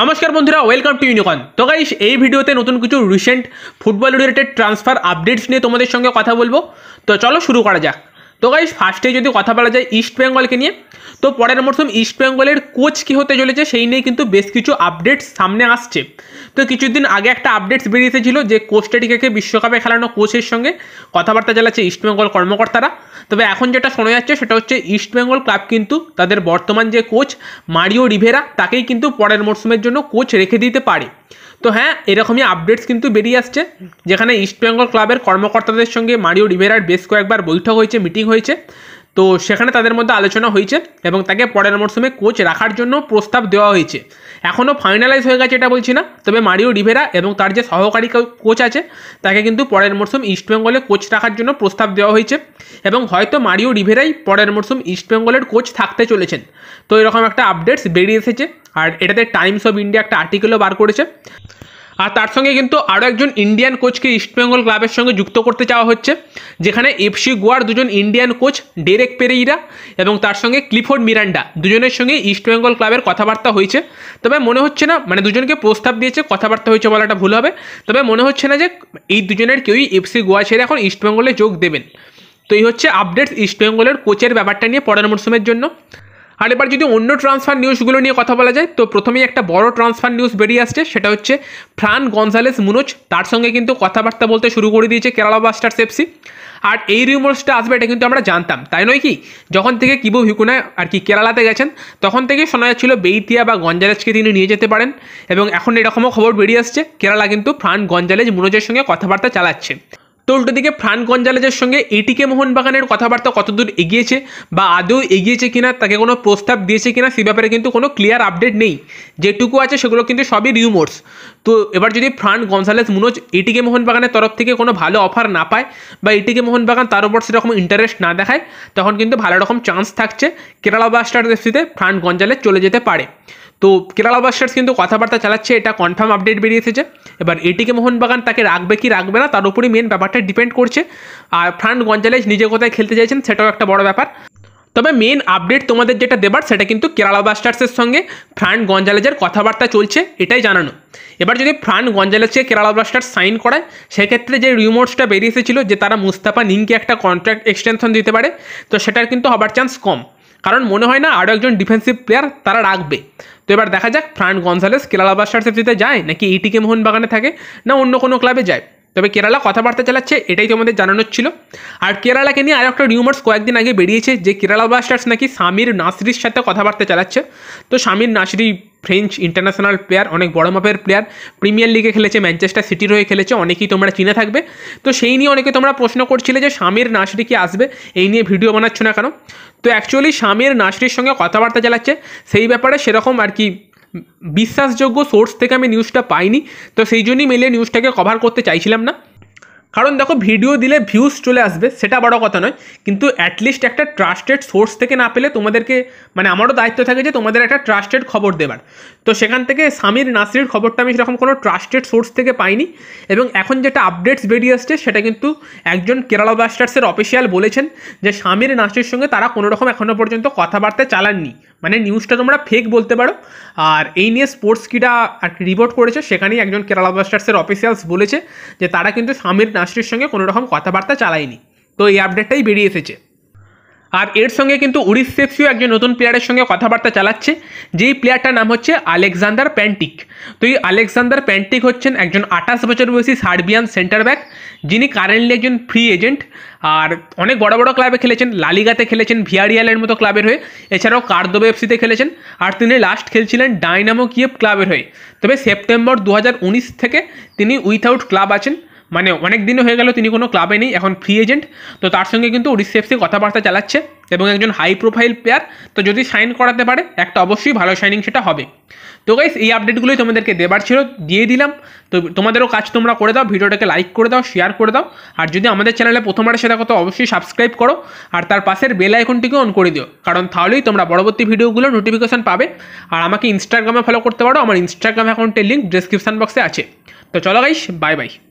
নমস্কার বন্ধুরা welcome to ইউনিকন তো গাইস এই ভিডিওতে নতুন কিছু recent football related transfer updates নিয়ে তোমাদের সঙ্গে কথা বলবো তো চলো শুরু করা যাক তো গাইজ ফার্স্টে যদি কথা বলা যায় ইস্ট বেঙ্গলকে নিয়ে তো পরের মরশুম ইস্ট বেঙ্গলের কোচ কী হতে চলেছে সেই নিয়ে কিন্তু বেশ কিছু আপডেটস সামনে আসছে তো কিছুদিন আগে একটা আপডেটস বেরিয়েছিল যে কোস্টারিকাকে বিশ্বকাপে খেলানো কোচের সঙ্গে কথাবার্তা চালাচ্ছে ইস্ট বেঙ্গল কর্মকর্তারা তবে এখন যেটা শোনা যাচ্ছে সেটা হচ্ছে ইস্ট বেঙ্গল ক্লাব কিন্তু তাদের বর্তমান যে কোচ মারিও রিভেরা তাকেই কিন্তু পরের মরশুমের জন্য কোচ রেখে দিতে পারে তো হ্যাঁ এরকমই আপডেটস কিন্তু বেরিয়ে আসছে যেখানে ইস্টবেঙ্গল ক্লাবের কর্মকর্তাদের সঙ্গে মারিও রিভেরার বেশ কয়েকবার বৈঠক হয়েছে মিটিং হয়েছে তো সেখানে তাদের মধ্যে আলোচনা হয়েছে এবং তাকে পরের মরশুমে কোচ রাখার জন্য প্রস্তাব দেওয়া হয়েছে এখনও ফাইনালাইজ হয়ে গেছে এটা বলছি না তবে মারিও ডিভেরা এবং তার যে সহকারী কোচ আছে তাকে কিন্তু পরের মরশুম ইস্টবেঙ্গলে কোচ রাখার জন্য প্রস্তাব দেওয়া হয়েছে এবং হয়তো মারিও ডিভেরাই পরের মরশুম ইস্টবেঙ্গলের কোচ থাকতে চলেছেন তো এরকম একটা আপডেটস বেরিয়ে এসেছে আর এটাতে টাইমস অফ ইন্ডিয়া একটা আর্টিকেলও বার করেছে আর তার সঙ্গে কিন্তু আরও একজন ইন্ডিয়ান কোচকে ইস্টবেঙ্গল ক্লাবের সঙ্গে যুক্ত করতে চাওয়া হচ্ছে যেখানে এফসি গোয়ার দুজন ইন্ডিয়ান কোচ ডেরেক পেরেইরা এবং তার সঙ্গে ক্লিফোর্ড মিরান্ডা দুজনের সঙ্গে ইস্টবেঙ্গল ক্লাবের কথাবার্তা হয়েছে তবে মনে হচ্ছে না মানে দুজনকে প্রস্তাব দিয়েছে কথাবার্তা হয়েছে বলাটা ভুল হবে তবে মনে হচ্ছে না যে এই দুজনের কেউই এফসি গোয়া ছেড়ে এখন ইস্টবেঙ্গলে যোগ দেবেন তো এই হচ্ছে আপডেটস ইস্টবেঙ্গলের কোচের ব্যাপারটা নিয়ে পরের মরশুমের জন্য আর এবার যদি অন্য ট্রান্সফার নিউজগুলো নিয়ে কথা বলা যায় তো প্রথমেই একটা বড় ট্রান্সফার নিউজ বেরিয়ে আসছে সেটা হচ্ছে ফ্রান গনজালেস মুনোজ তার সঙ্গে কিন্তু কথাবার্তা বলতে শুরু করে দিয়েছে কেরালা ব্লাস্টার্স এফসি আর এই রিউমার্সটা আসবে এটা কিন্তু আমরা জানতাম তাই নয় কি যখন থেকে কিবু ভিকুনা আর কি কেরালাতে গেছেন তখন থেকে শোনা যাচ্ছিল বেইতিয়া বা গঞ্জালেজকে তিনি নিয়ে যেতে পারেন এবং এখন এরকমও খবর বেরিয়ে আসছে কেরালা কিন্তু ফ্রান গঞ্জালেজ মুনোজের সঙ্গে কথাবার্তা চালাচ্ছে তো উল্টো দিকে ফ্রান গঞ্জালেজের সঙ্গে এটিকে মোহনবাগানের কথাবার্তা কতদূর এগিয়েছে বা আদৌ এগিয়েছে কিনা তাকে কোনো প্রস্তাব দিয়েছে কিনা সে ব্যাপারে কিন্তু কোনো ক্লিয়ার আপডেট নেই যেটুকু আছে সেগুলো কিন্তু সবই রিউমোর্স তো এবার যদি ফ্রান গঞ্জালেজ মুনোজ এটিকে মোহনবাগানের তরফ থেকে কোনো ভালো অফার না পায় বা এটিকে মোহনবাগান তার উপর সেরকম ইন্টারেস্ট না দেখায় তখন কিন্তু ভালো রকম চান্স থাকছে কেরালা ব্লাস্টার্স এফসিতে ফ্রান গঞ্জালেজ চলে যেতে পারে তো কেরালা ব্লাস্টার্স কিন্তু কথাবার্তা চালাচ্ছে এটা কনফার্ম আপডেট বেরিয়েছে এবার এটিকে মোহনবাগান তাকে রাখবে কি রাখবে না তার উপরই মেন ব্যাপারটা ডিপেন্ড করছে আর ফ্রান্ড গঞ্জালেজ নিজে কোথায় খেলতে চাইছেন সেটাও একটা বড় ব্যাপার তবে মেন আপডেট তোমাদের যেটা দেবার সেটা কিন্তু কেরালা ব্লাস্টার্সের সঙ্গে ফ্রান্ড গঞ্জালেজের কথাবার্তা চলছে এটাই জানানো এবার যদি ফ্রান্ড গঞ্জালেজকে কেরালা ব্লাস্টার্স সাইন করায় সেক্ষেত্রে যে রিমোটসটা বেরিয়ে যে তারা মুস্তাফা নিংকে একটা কন্ট্রাক্ট এক্সটেনশন দিতে পারে তো সেটার কিন্তু হবার চান্স কম কারণ মনে হয় না আরও একজন ডিফেন্সিভ প্লেয়ার তারা রাখবে তো এবার দেখা যাক ফ্রান্ট গনসালেস কেরালা ব্লাস্টার্স এফসিতে যায় নাকি ইটিকে e মোহনবাগানে থাকে না অন্য কোনো ক্লাবে যায় তবে কেরালা কথাবার্তা চালাচ্ছে এটাই তোমাদের জানানোর ছিল আর কেরালাকে নিয়ে আরও একটা রিউমার্স কয়েকদিন আগে বেরিয়েছে যে কেরালা ব্লাস্টার্স নাকি সামির নাসরির সাথে কথাবার্তা চালাচ্ছে তো Samir Nasri French international player অনেক বড় মাপের প্লেয়ার প্রিমিয়ার লিগে খেলেছে ম্যানচেস্টার সিটির হয়ে খেলেছে অনেকেই তোমরা চিনে থাকবে তো সেই নিয়ে অনেকে তোমরা প্রশ্ন করছিলে যে স্বামীর নাসরি কি আসবে এই নিয়ে ভিডিও বানাচ্ছ না কেন তো অ্যাকচুয়ালি স্বামীর নাসরির সঙ্গে কথাবার্তা চালাচ্ছে সেই ব্যাপারে সেরকম আর কি বিশ্বাসযোগ্য সোর্স থেকে আমি নিউজটা পাইনি তো সেই জন্যই মেলে নিউজটাকে কভার করতে চাইছিলাম না কারণ দেখো ভিডিও দিলে ভিউজ চলে আসবে সেটা বড় কথা নয় কিন্তু অ্যাটলিস্ট একটা ট্রাস্টেড সোর্স থেকে না পেলে তোমাদেরকে মানে আমারও দায়িত্ব থাকে যে তোমাদের একটা ট্রাস্টেড খবর দেবার তো সেখান থেকে স্বামীর নাসির খবরটা আমি সেরকম কোনো ট্রাস্টেড সোর্স থেকে পাইনি এবং এখন যেটা আপডেটস বেরিয়ে আসছে সেটা কিন্তু একজন কেরালা ব্লাস্টার্সের অফিসিয়াল বলেছেন যে স্বামীর নাসির সঙ্গে তারা কোনোরকম এখনও পর্যন্ত কথাবার্তা চালাননি মানে নিউজটা তোমরা ফেক বলতে পারো আর এই নিয়ে স্পোর্টস কিটা রিপোর্ট করেছে সেখানেই একজন কেরালা ব্লাস্টার্সের অফিসিয়ালস বলেছে যে তারা কিন্তু স্বামীর নাস মাসরির সঙ্গে কোনো রকম কথাবার্তা চালায়নি তো এই আপডেটটাই বেরিয়ে এসেছে আর এর সঙ্গে কিন্তু উড়িষ সেফসিও একজন নতুন প্লেয়ারের সঙ্গে কথাবার্তা চালাচ্ছে যেই প্লেয়ারটার নাম হচ্ছে আলেকজান্ডার প্যান্টিক তো এই আলেকজান্ডার প্যান্টিক হচ্ছেন একজন আঠাশ বছর বয়সী সার্বিয়ান সেন্টার ব্যাক যিনি কারেন্টলি একজন ফ্রি এজেন্ট আর অনেক বড় বড় ক্লাবে খেলেছেন লালিগাতে খেলেছেন ভিয়ারিয়ালের মতো ক্লাবের হয়ে এছাড়াও কার্দোবে এফসিতে খেলেছেন আর তিনি লাস্ট খেলছিলেন ডাইনামো কিয়েভ ক্লাবের হয়ে তবে সেপ্টেম্বর দু থেকে তিনি উইথাউট ক্লাব আছেন মানে অনেক দিনও হয়ে গেল তিনি কোনো ক্লাবে নেই এখন ফ্রি এজেন্ট তো তার সঙ্গে কিন্তু ওডিসিএফসি কথাবার্তা চালাচ্ছে এবং একজন হাই প্রোফাইল প্লেয়ার তো যদি সাইন করাতে পারে একটা অবশ্যই ভালো সাইনিং সেটা হবে তো গাইস এই আপডেটগুলোই তোমাদেরকে দেবার ছিল দিয়ে দিলাম তো তোমাদেরও কাজ তোমরা করে দাও ভিডিওটাকে লাইক করে দাও শেয়ার করে দাও আর যদি আমাদের চ্যানেলে প্রথমবার সেটা তো অবশ্যই সাবস্ক্রাইব করো আর তার পাশের বেল আইকনটিকে অন করে দিও কারণ তাহলেই তোমরা পরবর্তী ভিডিওগুলোর নোটিফিকেশান পাবে আর আমাকে ইনস্টাগ্রামে ফলো করতে পারো আমার ইনস্টাগ্রাম অ্যাকাউন্টের লিঙ্ক ডিসক্রিপশান বক্সে আছে তো চলো গাইস বাই বাই